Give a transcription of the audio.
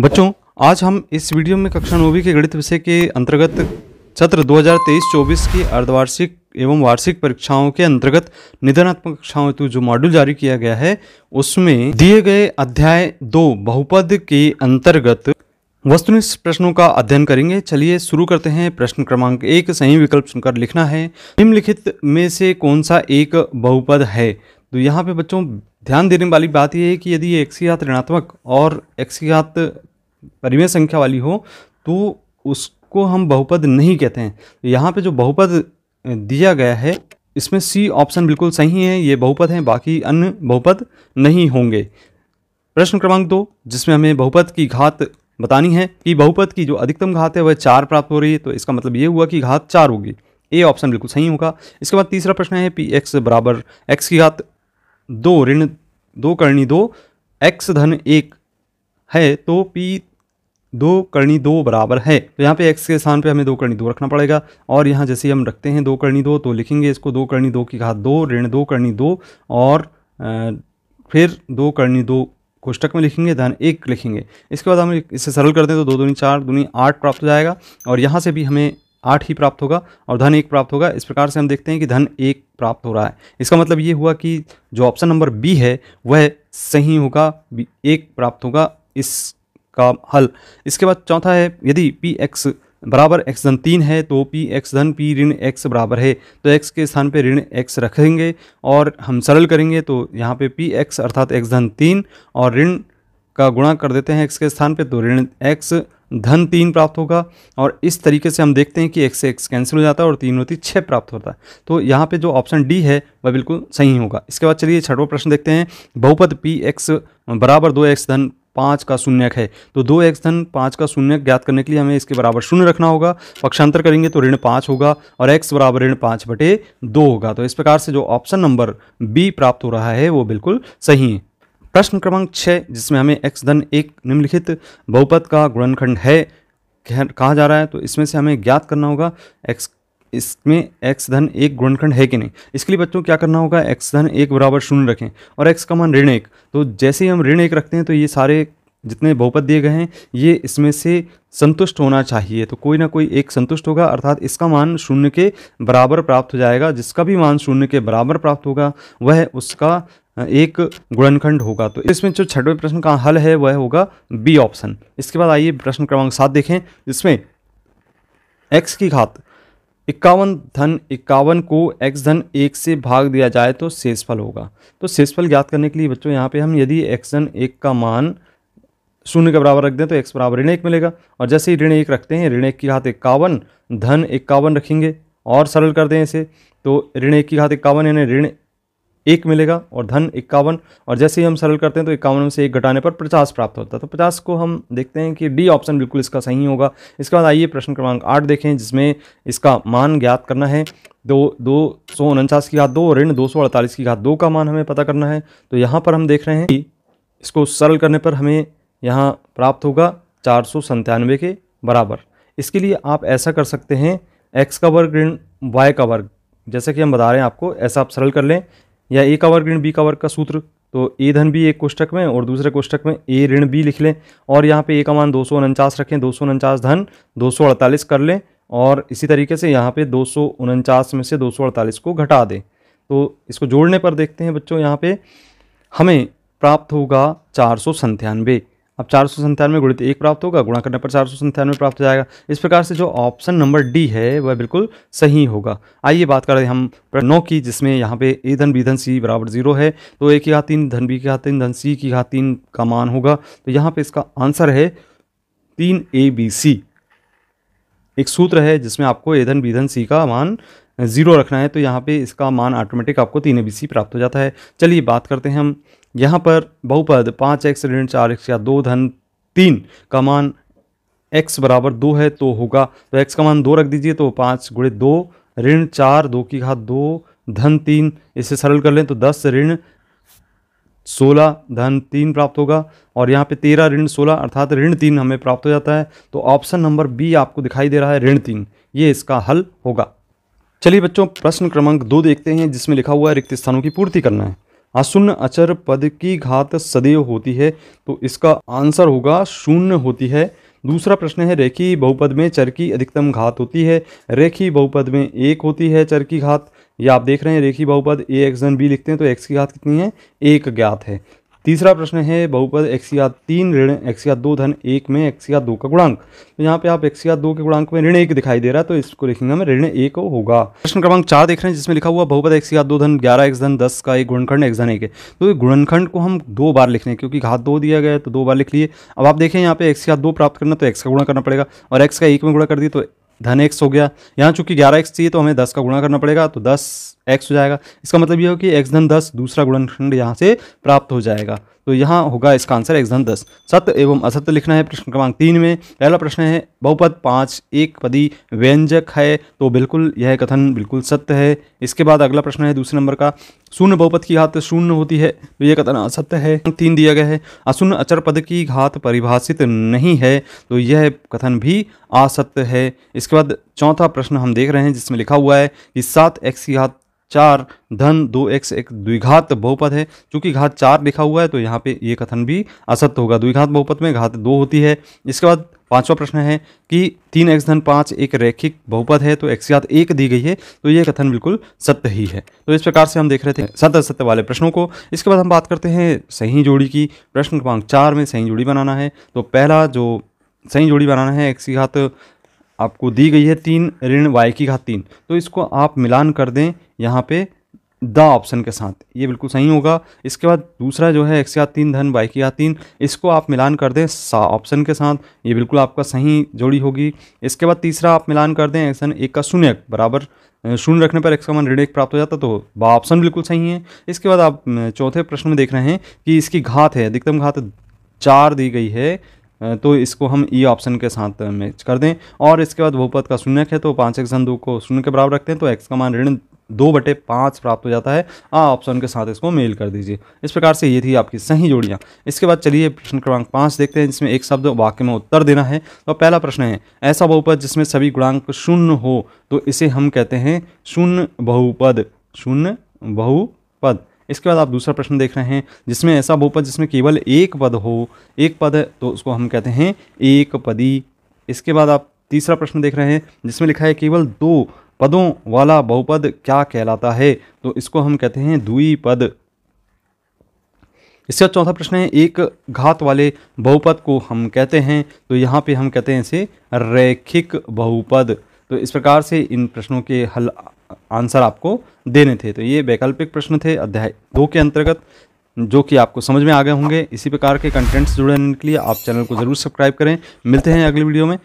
बच्चों आज हम इस वीडियो में कक्षा नौवीं के गणित विषय के अंतर्गत सत्र 2023-24 की अर्धवार्षिक एवं वार्षिक परीक्षाओं के अंतर्गत निधनात्मक कक्षाओं हेतु जो मॉड्यूल जारी किया गया है उसमें दिए गए अध्याय दो बहुपद के अंतर्गत वस्तुनिष्ठ प्रश्नों का अध्ययन करेंगे चलिए शुरू करते हैं प्रश्न क्रमांक एक सही विकल्प सुनकर लिखना है निम्नलिखित में से कौन सा एक बहुपद है तो यहाँ पे बच्चों ध्यान देने वाली बात यह है कि यदि ये एक्सीघात ऋणात्मक और एक्सीघात परिमेय संख्या वाली हो तो उसको हम बहुपद नहीं कहते हैं तो यहाँ पे जो बहुपद दिया गया है इसमें सी ऑप्शन बिल्कुल सही है ये बहुपद हैं बाकी अन्य बहुपद नहीं होंगे प्रश्न क्रमांक दो जिसमें हमें बहुपद की घात बतानी है कि बहुपद की जो अधिकतम घात है वह चार प्राप्त हो रही है तो इसका मतलब ये हुआ कि घात चार होगी ए ऑप्शन बिल्कुल सही होगा इसके बाद तीसरा प्रश्न है पी एक्स बराबर एक्स की घात दो ऋण दो करणी दो एक्स धन एक है तो पी दो करणी दो बराबर है तो यहाँ पे एक्स के स्थान पे हमें दो करणी दो रखना पड़ेगा और यहाँ जैसे हम रखते हैं दो करणी दो तो लिखेंगे इसको दो करणी दो की घात दो ऋण दो करणी दो और आ, फिर दो करणी दो कोष्टक में लिखेंगे धन एक लिखेंगे इसके बाद हम इसे सरल करते हैं तो दो दूनी चार दूनी आठ प्राप्त हो जाएगा और यहाँ से भी हमें आठ ही प्राप्त होगा और धन एक प्राप्त होगा इस प्रकार से हम देखते हैं कि धन एक प्राप्त हो रहा है इसका मतलब ये हुआ कि जो ऑप्शन नंबर बी है वह सही होगा एक प्राप्त होगा इसका हल इसके बाद चौथा है यदि पी एक्स बराबर एक्स धन तीन है तो पी एक्स धन पी ऋण एक्स बराबर है तो एक्स के स्थान पर ऋण एक्स रखेंगे और हम सरल करेंगे तो यहाँ पर पी एक्स अर्थात एक्स धन तीन और ऋण का गुणा कर देते हैं एक्स के स्थान पर तो ऋण एक्स धन तीन प्राप्त होगा और इस तरीके से हम देखते हैं कि एक से एक्स कैंसिल हो जाता है और तीन होती छः प्राप्त होता है तो यहाँ पे जो ऑप्शन डी है वह बिल्कुल सही होगा इसके बाद चलिए छठवा प्रश्न देखते हैं बहुपद पी एक्स बराबर दो एक्स धन पाँच का शून्यक है तो दो एक्स धन पाँच का शून्य ज्ञात करने के लिए हमें इसके बराबर शून्य रखना होगा पक्षांतर करेंगे तो ऋण पाँच होगा और एक्स बराबर ऋण पाँच बटे दो होगा तो इस प्रकार से जो ऑप्शन नंबर बी प्राप्त हो रहा है वो बिल्कुल सही है प्रश्न क्रमांक छः जिसमें हमें एक्स धन एक निम्नलिखित बहुपद का गुणनखंड है कहा जा रहा है तो इसमें से हमें ज्ञात करना होगा एक्स इसमें एक्स धन एक गुणनखंड है कि नहीं इसके लिए बच्चों क्या करना होगा एक्स धन एक बराबर शून्य रखें और एक्स का मान ऋण एक तो जैसे ही हम ऋण एक रखते हैं तो ये सारे जितने बहुपद दिए गए हैं ये इसमें से संतुष्ट होना चाहिए तो कोई ना कोई एक संतुष्ट होगा अर्थात इसका मान शून्य के बराबर प्राप्त हो जाएगा जिसका भी मान शून्य के बराबर प्राप्त होगा वह उसका हाँ, एक गुणनखंड होगा तो इसमें जो छठवें प्रश्न का हल है वह होगा बी ऑप्शन इसके बाद आइए प्रश्न क्रमांक सात देखें इसमें एक्स की घात इक्यावन धन इक्यावन को एक्स धन एक से भाग दिया जाए तो शेषफल होगा तो शेषफल ज्ञात करने के लिए बच्चों यहाँ पे हम यदि एक्स धन एक का मान शून्य के बराबर रख दें तो एक्स बराबर ऋण एक मिलेगा और जैसे ही ऋण एक रखते हैं ऋण एक की घात इक्यावन धन इक्यावन रखेंगे और सरल कर दें इसे तो ऋण एक की घात इक्यावन यानी ऋण एक मिलेगा और धन इक्यावन और जैसे ही हम सरल करते हैं तो इक्यावन में से एक घटाने पर पचास प्राप्त होता है तो पचास को हम देखते हैं कि डी ऑप्शन बिल्कुल इसका सही होगा इसके बाद आइए प्रश्न क्रमांक आठ देखें जिसमें इसका मान ज्ञात करना है दो दो सौ उनचास की घात दो ऋण दो सौ अड़तालीस की घात दो का मान हमें पता करना है तो यहाँ पर हम देख रहे हैं कि इसको सरल करने पर हमें यहाँ प्राप्त होगा चार सौ संतानवे के बराबर इसके लिए आप ऐसा कर सकते हैं एक्स का वर्ग ऋण वाई का वर्ग जैसा कि हम बता रहे हैं आपको ऐसा आप सरल कर लें या ए का वर्ग ऋण बी का वर्ग का सूत्र तो ए धन बी एक कोष्टक में और दूसरे कोष्टक में ए ऋण बी लिख लें और यहाँ पे ए का मान दो सौ उनचास रखें दो सौ उनचास धन दो सौ अड़तालीस कर लें और इसी तरीके से यहाँ पे दो सौ उनचास में से दो सौ अड़तालीस को घटा दें तो इसको जोड़ने पर देखते हैं बच्चों यहाँ पे हमें प्राप्त होगा चार सौ संतानवे अब चार सौ संतानवे गुणित एक प्राप्त होगा गुणा करने पर चार सौ संतानवे प्राप्त हो जाएगा इस प्रकार से जो ऑप्शन नंबर डी है वह बिल्कुल सही होगा आइए बात करें हम नौ की जिसमें यहाँ पे ए धन बी धन सी बराबर जीरो है तो ए की घात तीन धन बी की घात तीन धन सी की घात तीन का मान होगा तो यहाँ पे इसका आंसर है तीन ए बी सी एक सूत्र है जिसमें आपको ए धन बी धन सी का मान ज़ीरो रखना है तो यहाँ पे इसका मान ऑटोमेटिक आपको तीन ए बी सी प्राप्त हो जाता है चलिए बात करते हैं हम यहाँ पर बहुपद पाँच एक्स ऋण चार एक्स या दो धन तीन का मान एक्स बराबर दो है तो होगा तो एक्स का मान दो रख दीजिए तो पाँच गुड़े दो ऋण चार दो की घात दो धन तीन इसे सरल कर लें तो दस ऋण सोलह धन तीन प्राप्त होगा और यहाँ पे तेरह ऋण सोलह अर्थात ऋण तीन हमें प्राप्त हो जाता है तो ऑप्शन नंबर बी आपको दिखाई दे रहा है ऋण तीन ये इसका हल होगा चलिए बच्चों प्रश्न क्रमांक दो देखते हैं जिसमें लिखा हुआ है रिक्त स्थानों की पूर्ति करना है अशून्य अचर पद की घात सदैव होती है तो इसका आंसर होगा शून्य होती है दूसरा प्रश्न है रेखी बहुपद में चर की अधिकतम घात होती है रेखी बहुपद में एक होती है चर की घात या आप देख रहे हैं रेखी बहुपद ए एक्स बी लिखते हैं तो एक्स की घात कितनी है एक ज्ञात है तीसरा प्रश्न है बहुपद एक्स या तीन ऋण एक्स या दो धन एक में एक्स या दो का गुणांक तो यहाँ पे आप एक्स या दो के गुणांक में ऋण एक दिखाई दे रहा है तो इसको लिखेंगे हमें ऋण एक होगा प्रश्न क्रमांक चार देख रहे हैं जिसमें लिखा हुआ बहुपद एक्स या दो धन ग्यारह एक्स धन दस का एक गुणखंड एक्स धन एक है तो ये को हम दो बार लिख लें क्योंकि घात दो दिया गया है तो दो बार लिख लिए अब आप देखें यहाँ पे एक्स या दो प्राप्त करना तो एक्स का गुणा करना पड़ेगा और एक्स का एक में गुणा कर दिए तो धन एक्स हो गया यहाँ चूंकि ग्यारह एक्स चाहिए तो हमें दस का गुणा करना पड़ेगा तो दस एक्स हो जाएगा इसका मतलब यह हो कि एक्स धन दस दूसरा गुणनखंड यहाँ से प्राप्त हो जाएगा तो यहाँ होगा इसका आंसर एक्सन दस सत्य एवं असत्य लिखना है प्रश्न क्रमांक तीन में पहला प्रश्न है बहुपद पाँच एक पदी व्यंजक है तो बिल्कुल यह कथन बिल्कुल सत्य है इसके बाद अगला प्रश्न है दूसरे नंबर का शून्य बहुपद की घात शून्य होती है तो यह कथन असत्य है तीन दिया गया है अशून्य अचर पद की घात परिभाषित नहीं है तो यह कथन भी असत्य है इसके बाद चौथा प्रश्न हम देख रहे हैं जिसमें लिखा हुआ है कि सात एक्स की घात चार धन दो एक्स एक द्विघात बहुपद है चूंकि घात चार लिखा हुआ है तो यहाँ पे ये कथन भी असत्य होगा द्विघात बहुपद में घात दो होती है इसके बाद पांचवा प्रश्न है कि तीन एक्स धन पाँच एक रैखिक बहुपद है तो एक्स घात एक दी गई है तो ये कथन बिल्कुल सत्य ही है तो इस प्रकार से हम देख रहे थे सत्य सत्य वाले प्रश्नों को इसके बाद हम बात करते हैं सही जोड़ी की प्रश्न क्रमांक चार में सही जोड़ी बनाना है तो पहला जो सही जोड़ी बनाना है एक्स घात आपको दी गई है तीन ऋण वाई की घात तीन तो इसको आप मिलान कर दें यहाँ पे द ऑप्शन के साथ ये बिल्कुल सही होगा इसके बाद दूसरा जो है एक्स या तीन धन वाई या तीन इसको आप मिलान कर दें सा ऑप्शन के साथ ये बिल्कुल आपका सही जोड़ी होगी इसके बाद तीसरा आप मिलान कर दें एक्सन एक का शून्य बराबर शून्य रखने पर का मन ऋण एक प्राप्त हो जाता तो बा ऑप्शन बिल्कुल सही है इसके बाद आप चौथे प्रश्न में देख रहे हैं कि इसकी घात है अधिकतम घात चार दी गई है तो इसको हम ई e ऑप्शन के साथ मैच कर दें और इसके बाद भूपत का शून्यक है तो पाँच एक्सन दो को शून्य के बराबर रखते हैं तो एक्स का मान ऋण दो बटे पाँच प्राप्त हो जाता है आ ऑप्शन के साथ इसको मेल कर दीजिए इस प्रकार से ये थी आपकी सही जोड़ियाँ इसके बाद चलिए प्रश्न क्रमांक पाँच देखते हैं जिसमें एक शब्द वाक्य में उत्तर देना है तो पहला प्रश्न है ऐसा बहुपद जिसमें सभी गुणांक शून्य हो तो इसे हम कहते हैं शून्य बहुपद शून्य बहुपद इसके बाद आप दूसरा प्रश्न देख रहे हैं जिसमें ऐसा बहुपद जिसमें केवल एक पद हो एक पद तो उसको हम कहते हैं एक पदी इसके बाद आप तीसरा प्रश्न देख रहे हैं जिसमें लिखा है केवल दो पदों वाला बहुपद क्या कहलाता है तो इसको हम कहते हैं पद इसका चौथा प्रश्न है एक घात वाले बहुपद को हम कहते हैं तो यहाँ पे हम कहते हैं इसे रैखिक बहुपद तो इस प्रकार से इन प्रश्नों के हल आंसर आपको देने थे तो ये वैकल्पिक प्रश्न थे अध्याय दो के अंतर्गत जो कि आपको समझ में आ गए होंगे इसी प्रकार के कंटेंट्स जुड़ने के लिए आप चैनल को ज़रूर सब्सक्राइब करें मिलते हैं अगली वीडियो में